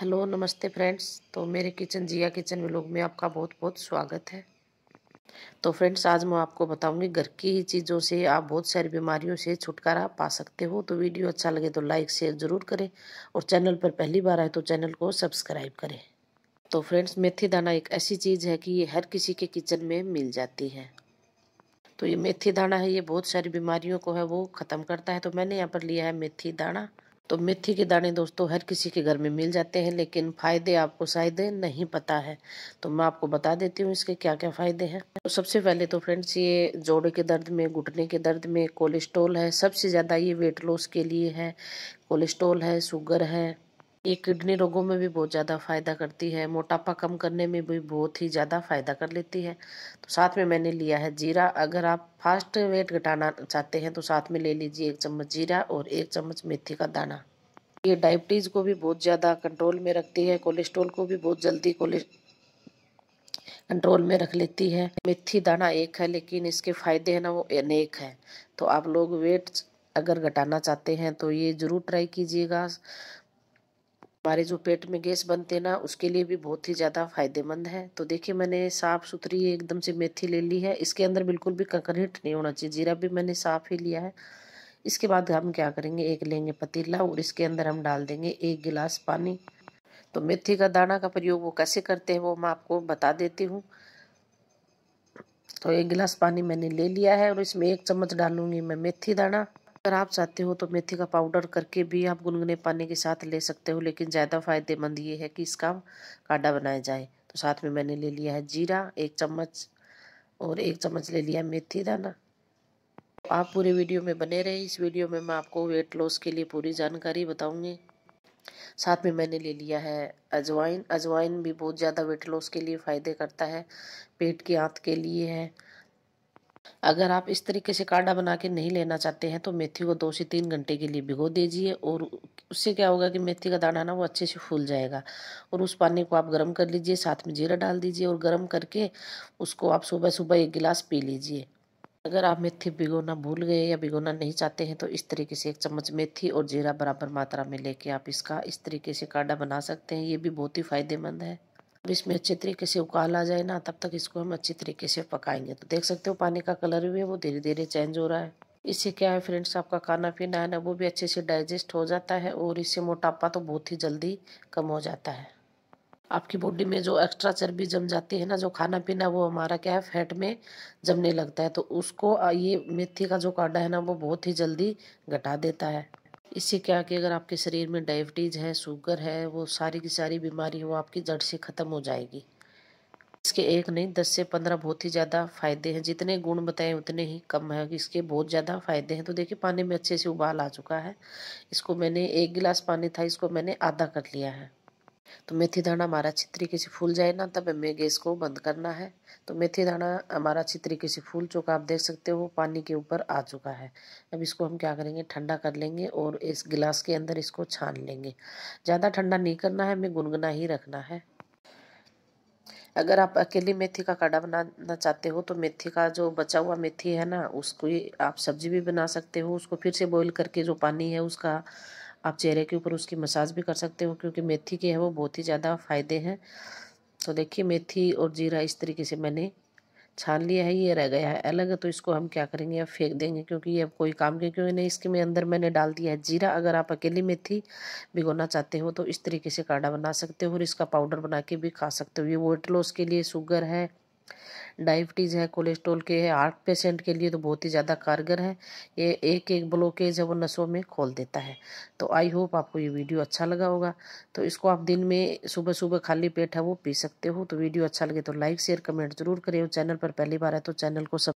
hello नमस्ते friends तो मेरे किचन जिया किचन व्लॉग में आपका बहुत बहुत स्वागत है तो फ्रेंड्स आज मैं आपको बताऊंगी घर की ही चीज़ों से आप बहुत सारी बीमारियों से छुटकारा पा सकते हो तो वीडियो अच्छा लगे तो लाइक शेयर ज़रूर करें और चैनल पर पहली बार आए तो चैनल को सब्सक्राइब करें तो फ्रेंड्स मेथी दाना एक ऐसी चीज़ है कि ये हर किसी के किचन में मिल जाती है तो ये मेथी दाना है ये बहुत सारी बीमारियों को है वो ख़त्म करता है तो मैंने यहाँ पर लिया है मेथी दाना तो मेथी के दाने दोस्तों हर किसी के घर में मिल जाते हैं लेकिन फ़ायदे आपको शायद नहीं पता है तो मैं आपको बता देती हूँ इसके क्या क्या फ़ायदे हैं तो सबसे पहले तो फ्रेंड्स ये जोड़े के दर्द में घुटने के दर्द में कोलेस्ट्रोल है सबसे ज़्यादा ये वेट लॉस के लिए है कोलेस्ट्रोल है शुगर है ये किडनी रोगों में भी बहुत ज़्यादा फ़ायदा करती है मोटापा कम करने में भी बहुत ही ज़्यादा फ़ायदा कर लेती है तो साथ में मैंने लिया है जीरा अगर आप फास्ट वेट घटाना चाहते हैं तो साथ में ले लीजिए एक चम्मच जीरा और एक चम्मच मेथी का दाना ये डायबिटीज़ को भी बहुत ज़्यादा कंट्रोल में रखती है कोलेस्ट्रोल को भी बहुत जल्दी कोले कंट्रोल में रख लेती है मेथी दाना एक है लेकिन इसके फ़ायदे हैं ना वो अनेक हैं तो आप लोग वेट अगर घटाना चाहते हैं तो ये ज़रूर ट्राई कीजिएगा हमारे जो पेट में गैस बनते ना उसके लिए भी बहुत ही ज़्यादा फायदेमंद है तो देखिए मैंने साफ़ सुथरी एकदम से मेथी ले ली है इसके अंदर बिल्कुल भी ककरहिट नहीं होना चाहिए जीरा भी मैंने साफ़ ही लिया है इसके बाद हम क्या करेंगे एक लेंगे पतीला और इसके अंदर हम डाल देंगे एक गिलास पानी तो मेथी का दाना का प्रयोग वो कैसे करते हैं वो मैं आपको बता देती हूँ तो एक गिलास पानी मैंने ले लिया है और इसमें एक चम्मच डालूंगी मैं मेथी दाना अगर आप चाहते हो तो मेथी का पाउडर करके भी आप गुनगुने पानी के साथ ले सकते हो लेकिन ज़्यादा फ़ायदेमंद ये है कि इसका काढ़ा बनाया जाए तो साथ में मैंने ले लिया है जीरा एक चम्मच और एक चम्मच ले लिया मेथी दाना तो आप पूरे वीडियो में बने रहे इस वीडियो में मैं आपको वेट लॉस के लिए पूरी जानकारी बताऊंगी साथ में मैंने ले लिया है अजवाइन अजवाइन भी बहुत ज़्यादा वेट लॉस के लिए फ़ायदे करता है पेट की आंत के लिए है अगर आप इस तरीके से काढ़ा बना के नहीं लेना चाहते हैं तो मेथी को दो से तीन घंटे के लिए भिगो दीजिए और उससे क्या होगा कि मेथी का दाना ना वो अच्छे से फूल जाएगा और उस पानी को आप गर्म कर लीजिए साथ में जीरा डाल दीजिए और गर्म करके उसको आप सुबह सुबह एक गिलास पी लीजिए अगर आप मेथी भिगोना भूल गए या भिगोना नहीं चाहते हैं तो इस तरीके से एक चम्मच मेथी और जीरा बराबर मात्रा में लेके आप इसका इस तरीके से काढ़ा बना सकते हैं ये भी बहुत ही फ़ायदेमंद है अब इसमें अच्छे तरीके से उकाल आ जाए ना तब तक इसको हम अच्छे तरीके से पकाएंगे तो देख सकते हो पानी का कलर भी है वो धीरे धीरे चेंज हो रहा है इससे क्या है फ्रेंड्स आपका खाना पीना है ना वो भी अच्छे से डाइजेस्ट हो जाता है और इससे मोटापा तो बहुत ही जल्दी कम हो जाता है आपकी बॉडी में जो एक्स्ट्रा चर्बी जम जाती है ना जो खाना पीना वो हमारा क्या है फैट में जमने लगता है तो उसको ये मेथी का जो काढ़ा है ना वो बहुत ही जल्दी घटा देता है इससे क्या कि अगर आपके शरीर में डायबिटीज़ है शुगर है वो सारी की सारी बीमारी वो आपकी जड़ से ख़त्म हो जाएगी इसके एक नहीं दस से पंद्रह बहुत ही ज़्यादा फ़ायदे हैं जितने गुण बताएं उतने ही कम है इसके बहुत ज़्यादा फ़ायदे हैं तो देखिए पानी में अच्छे से उबाल आ चुका है इसको मैंने एक गिलास पानी था इसको मैंने आधा कर लिया है तो मेथी दाना हमारा तरीके किसी फूल जाए ना तब हमें गैस को बंद करना है तो मेथी दाना हमारा तरीके किसी फूल चुका आप देख सकते हो पानी के ऊपर आ चुका है अब इसको हम क्या करेंगे ठंडा कर लेंगे और इस गिलास के अंदर इसको छान लेंगे ज़्यादा ठंडा नहीं करना है हमें गुनगुना ही रखना है अगर आप अकेली मेथी का काढ़ा बनाना चाहते हो तो मेथी का जो बचा हुआ मेथी है ना उसको आप सब्जी भी बना सकते हो उसको फिर से बॉईल करके जो पानी है उसका आप चेहरे के ऊपर उसकी मसाज भी कर सकते हो क्योंकि मेथी के है वो बहुत ही ज़्यादा फ़ायदे हैं तो देखिए मेथी और जीरा इस तरीके से मैंने छान लिया है ये रह गया है अलग तो इसको हम क्या करेंगे अब फेंक देंगे क्योंकि ये अब कोई काम के क्यों नहीं इसके में अंदर मैंने डाल दिया है जीरा अगर आप अकेली मेथी भिगोना चाहते हो तो इस तरीके से काढ़ा बना सकते हो और इसका पाउडर बना के भी खा सकते हो ये वेट लॉस के लिए शुगर है डायबिटीज़ है कोलेस्ट्रोल के है हार्ट पेशेंट के लिए तो बहुत ही ज़्यादा कारगर है ये एक एक ब्लॉकेज है वो नसों में खोल देता है तो आई होप आपको ये वीडियो अच्छा लगा होगा तो इसको आप दिन में सुबह सुबह खाली पेट है वो पी सकते हो तो वीडियो अच्छा लगे तो लाइक शेयर कमेंट जरूर करें चैनल पर पहली बार है तो चैनल को